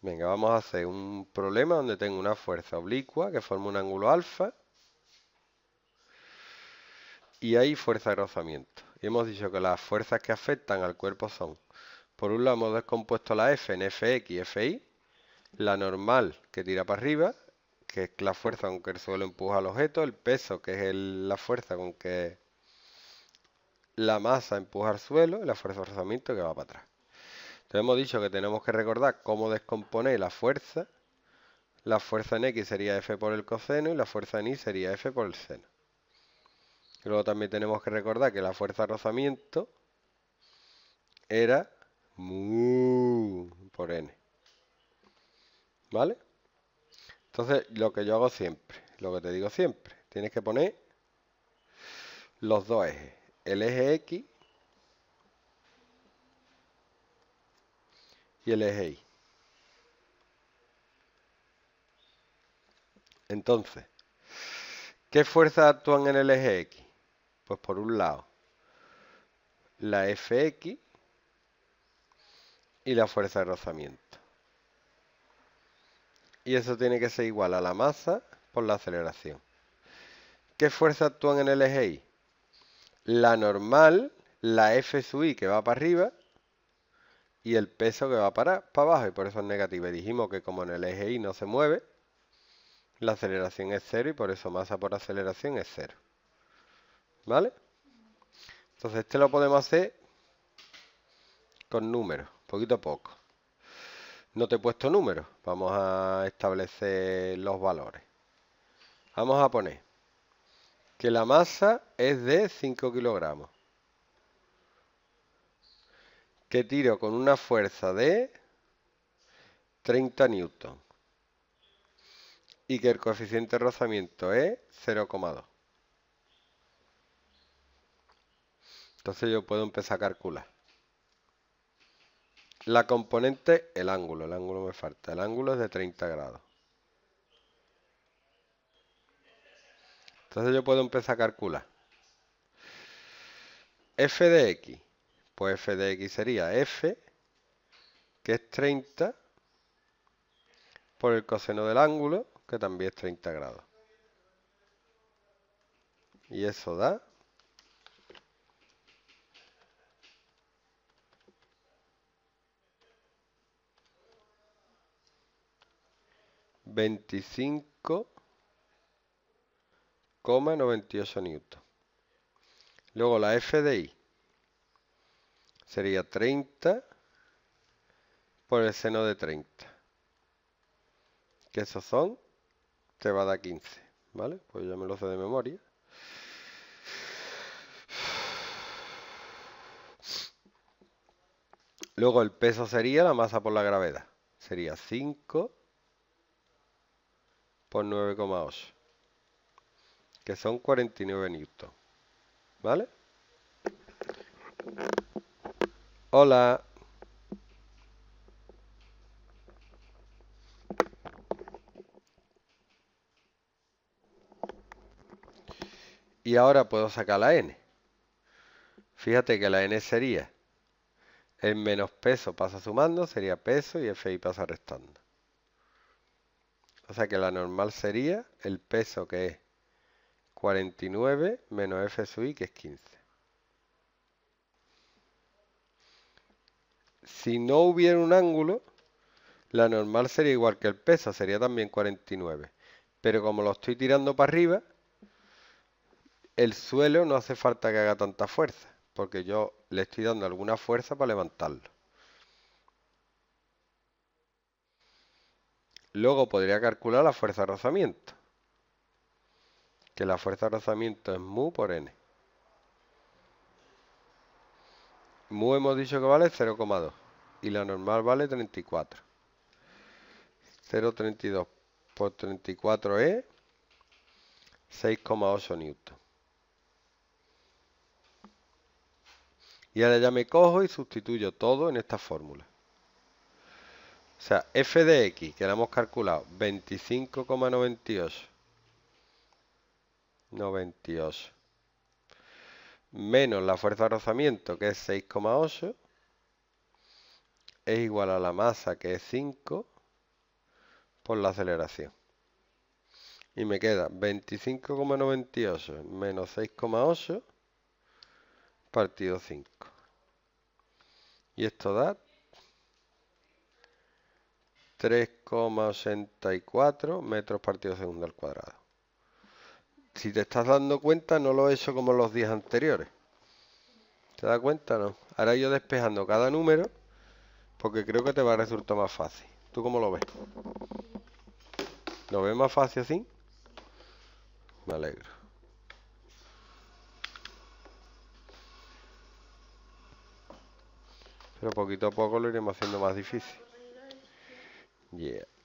Venga, vamos a hacer un problema donde tengo una fuerza oblicua que forma un ángulo alfa y hay fuerza de rozamiento. Y hemos dicho que las fuerzas que afectan al cuerpo son, por un lado hemos descompuesto la F en Fx y Fi, la normal que tira para arriba, que es la fuerza con que el suelo empuja al objeto, el peso que es la fuerza con que la masa empuja al suelo y la fuerza de rozamiento que va para atrás. Entonces hemos dicho que tenemos que recordar cómo descomponer la fuerza. La fuerza en X sería F por el coseno y la fuerza en Y sería F por el seno. luego también tenemos que recordar que la fuerza de rozamiento era mu por N. ¿Vale? Entonces, lo que yo hago siempre, lo que te digo siempre, tienes que poner los dos ejes, el eje X y el eje Y. Entonces, ¿qué fuerzas actúan en el eje X? Pues por un lado, la Fx y la fuerza de rozamiento. Y eso tiene que ser igual a la masa por la aceleración. ¿Qué fuerzas actúan en el eje Y? La normal, la F sub I que va para arriba y el peso que va para, para abajo y por eso es negativo. Y dijimos que como en el eje Y no se mueve, la aceleración es cero y por eso masa por aceleración es cero. ¿Vale? Entonces este lo podemos hacer con números, poquito a poco. No te he puesto números, vamos a establecer los valores. Vamos a poner que la masa es de 5 kilogramos que tiro con una fuerza de 30 newton y que el coeficiente de rozamiento es 0,2. Entonces yo puedo empezar a calcular. La componente, el ángulo, el ángulo me falta, el ángulo es de 30 grados. Entonces yo puedo empezar a calcular. f de x pues f de x sería f, que es 30, por el coseno del ángulo, que también es 30 grados. Y eso da... Veinticinco N. Luego la f de Y sería 30 por el seno de 30. Que esos son, te va a dar 15, ¿vale? Pues ya me lo sé de memoria. Luego el peso sería la masa por la gravedad. Sería 5 por 9,8. Que son 49 newton. ¿Vale? Hola. Y ahora puedo sacar la n. Fíjate que la n sería el menos peso pasa sumando, sería peso y fi pasa restando. O sea que la normal sería el peso que es 49 menos f sub i que es 15. si no hubiera un ángulo, la normal sería igual que el peso, sería también 49. Pero como lo estoy tirando para arriba, el suelo no hace falta que haga tanta fuerza, porque yo le estoy dando alguna fuerza para levantarlo. Luego podría calcular la fuerza de rozamiento, que la fuerza de rozamiento es mu por n. Mu hemos dicho que vale 0,2 y la normal vale 34. 0,32 por 34 es 6,8 newton. Y ahora ya me cojo y sustituyo todo en esta fórmula. O sea, f de x, que la hemos calculado, 25,98. 98 menos la fuerza de rozamiento, que es 6,8, es igual a la masa, que es 5, por la aceleración. Y me queda 25,98 menos 6,8 partido 5. Y esto da 3,84 metros partido segundo al cuadrado si te estás dando cuenta, no lo he hecho como los días anteriores. ¿Te das cuenta no? Ahora yo despejando cada número porque creo que te va a resultar más fácil. ¿Tú cómo lo ves? ¿Lo ves más fácil así? Me alegro. Pero poquito a poco lo iremos haciendo más difícil. Yeah.